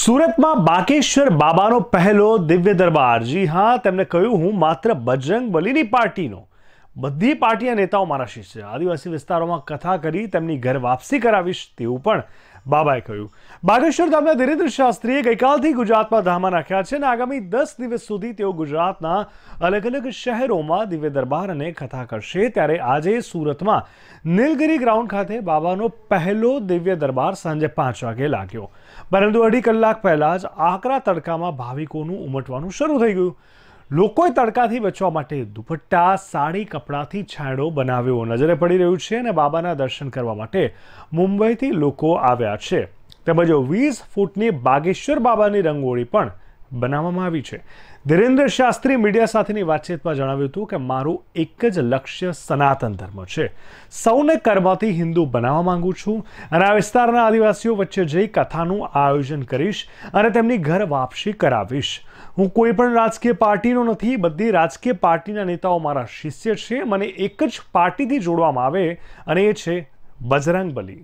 સુરતમાં બાકેશ્વર બાબાનો પહેલો દિવ્ય દરબાર જી હા તેમણે કહ્યું હું માત્ર બજરંગ બલીની પાર્ટીનો બધી પાર્ટીના નેતાઓ મારા શિષ્ય આદિવાસી વિસ્તારોમાં કથા કરી તેમની ઘર વાપસી કરાવીશ તેવું પણ બાબાએ કહ્યું બાગેશ્વર ધામના ધીરેન્દ્ર શાસ્ત્રીએ ગઈકાલથી ગુજરાતમાં ધામા નાખ્યા છે અને આગામી દસ દિવસ સુધી તેઓ ગુજરાતના અલગ અલગ શહેરોમાં દિવ્ય દરબાર અને કથા કરશે ત્યારે આજે સુરતમાં નીલગિરી ગ્રાઉન્ડ ખાતે બાબાનો પહેલો દિવ્ય દરબાર સાંજે પાંચ વાગે લાગ્યો પરંતુ અઢી કલાક પહેલાં જ આકરા તડકામાં ભાવિકોનું ઉમટવાનું શરૂ થઈ ગયું લોકોએ તડકાથી બચવા માટે દુપટ્ટા સાડી કપડાથી છાંયડો બનાવ્યો નજરે પડી રહ્યું છે અને બાબાના દર્શન કરવા માટે મુંબઈથી લોકો આવ્યા છે તેમજ વીસ ફૂટની બાગેશ્વર બાબાની રંગોળી પણ બનાવવામાં આવી છે ધીરેન્દ્ર શાસ્ત્રી મીડિયા સાથેની વાતચીતમાં જણાવ્યું હતું કે મારું એક જ લક્ષ્ય સનાતન ધર્મ છે સૌને કર્મથી હિન્દુ બનાવવા માંગુ છું અને આ વિસ્તારના આદિવાસીઓ વચ્ચે જઈ કથાનું આયોજન કરીશ અને તેમની ઘર વાપસી કરાવીશ હું કોઈ પણ રાજકીય પાર્ટીનો નથી બધી રાજકીય પાર્ટીના નેતાઓ મારા શિષ્ય છે મને એક જ પાર્ટીથી જોડવામાં આવે અને એ છે બજરંગ બલી